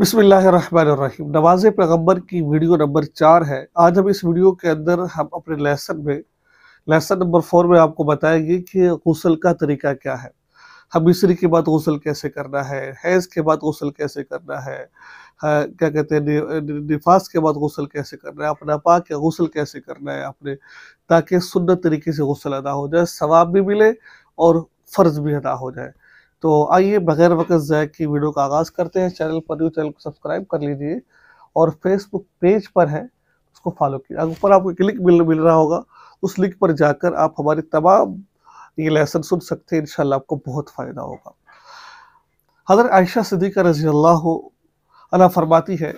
बिसमीम नवाज़ पैगम्बर की वीडियो नंबर चार है आज हम इस वीडियो के अंदर हम अपने लेसन में लेसन नंबर फोर में आपको बताएंगे कि गसल का तरीका क्या है हम के बाद गसल कैसे करना है हैज़ के बाद गसल कैसे करना है हाँ, क्या कहते हैं निफास के बाद गसल कैसे करना है अपना पाक या गसल कैसे करना है अपने ताकि सुन्नत तरीके से गसल अदा हो जाए सवाब भी मिले और फ़र्ज़ भी अदा हो जाए तो आइए बगैर वक्त जैक की वीडियो का आगाज़ करते हैं चैनल पर यू चैनल को सब्सक्राइब कर लीजिए और फेसबुक पेज पर है उसको फॉलो कीजिए अगर ऊपर आपको एक लिंक मिल मिल रहा होगा उस लिंक पर जाकर आप हमारी तमाम ये लेसन सुन सकते हैं इनशाला आपको बहुत फ़ायदा होगा हजर आयशा सदीक़ा रजी अल्लाह फरमाती है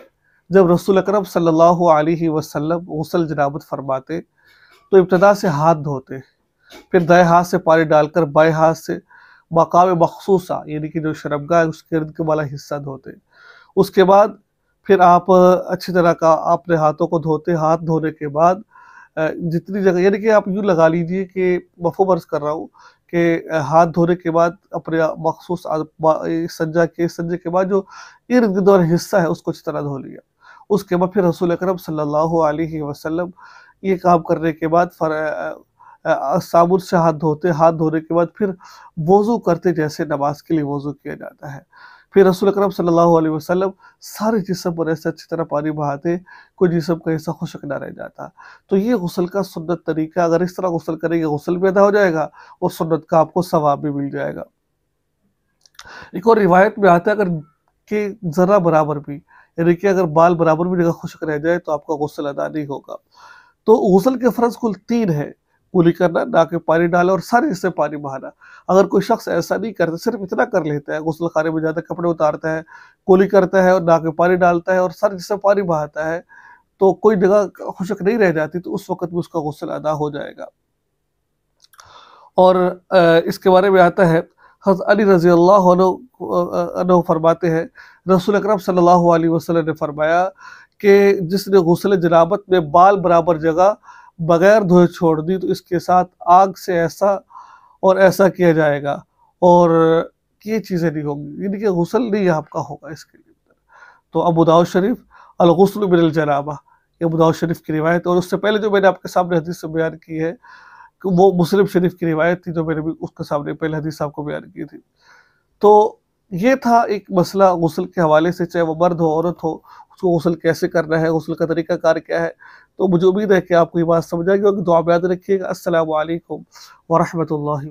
जब रसूल अकरम सल्लल्लाहु अलैहि वसल्लम गसल जनाबत फरमाते तो इब्तदा से हाथ धोते फिर दाएं हाथ से पानी डालकर बाएँ हाथ से मकाम मखसूसा यानी कि जो शरमगा है उसके इर्द वाला हिस्सा धोते उसके बाद फिर आप अच्छी तरह का अपने हाथों को धोते हाथ धोने के बाद जितनी जगह यानी कि आप यूँ लगा लीजिए कि मफो कर रहा हूँ कि हाथ धोने के बाद अपने मखसूस सज्जा के सज्जे के बाद जो इर्द गिर्द वाला हिस्सा है उसको अच्छी तरह धो लिया उसके बाद फिर रसूल अक्रम सल्लल्लाहु अलैहि वसल्लम ये काम करने के बाद फर साबुन से हाथ धोते हाथ धोने के बाद फिर वज़ू करते जैसे नमाज के लिए वज़ू किया जाता है फिर रसूल अकरम सल्लल्लाहु अलैहि वसल्लम सारे जिसम पर ऐसे अच्छी तरह पानी बहाते कोई जिसम का ऐसा खुशक ना रह जाता तो ये गसल का सुन्नत तरीका अगर इस तरह गसल करेंगे गसल भी अदा हो जाएगा और सुन्नत का आपको सवाब भी मिल जाएगा एक और रिवायत में आता है अगर के ज़रा बराबर भी यानी कि अगर बाल बराबर भी जगह खुशक रह जाए तो आपका गसल अदा नहीं होगा तो गसल के फ़र्ज कुल तीन है पूरी करना ना कि पानी डाला और सारे हिस्से पानी बहाना अगर कोई शख्स ऐसा नहीं करता सिर्फ इतना कर लेता है गुसल खाने में जाता है कपड़े उतारता है कोली करता है और ना कि पानी डालता है और सारे हिस्से पानी बहाता है तो कोई जगह खुशक नहीं रह जाती तो उस वक्त भी उसका गसल अदा हो जाएगा और इसके बारे में आता है हज़रत अली रज़ी अल्लाह फरमाते हैं रसूल अकरम सल्लल्लाहु अलैहि वसल्लम ने फरमाया कि जिसने गसल जनाबत में बाल बराबर जगह बगैर धोए छोड़ दी तो इसके साथ आग से ऐसा और ऐसा किया जाएगा और ये चीज़ें नहीं होंगी यानी कि गसल नहीं आपका होगा इसके लिए तो अबू शरीफ अलगसल बिल जनाबा ये अबू शरीफ की रिवायत और उससे पहले जो मैंने आपके सामने हदीस से बयान की है वो मुस्लिम शरीफ की रिवायत थी जो मैंने भी उसके सामने पहले हदीस को बयान की थी तो ये था एक मसला गसल के हवाले से चाहे वो मर्द हो औरत हो उसको गसल कैसे करना है गसल का तरीका कार क्या है तो मुझे उम्मीद है कि आपको ये बात समझ आएगी और दुआ याद रखिएगा असल वरहमल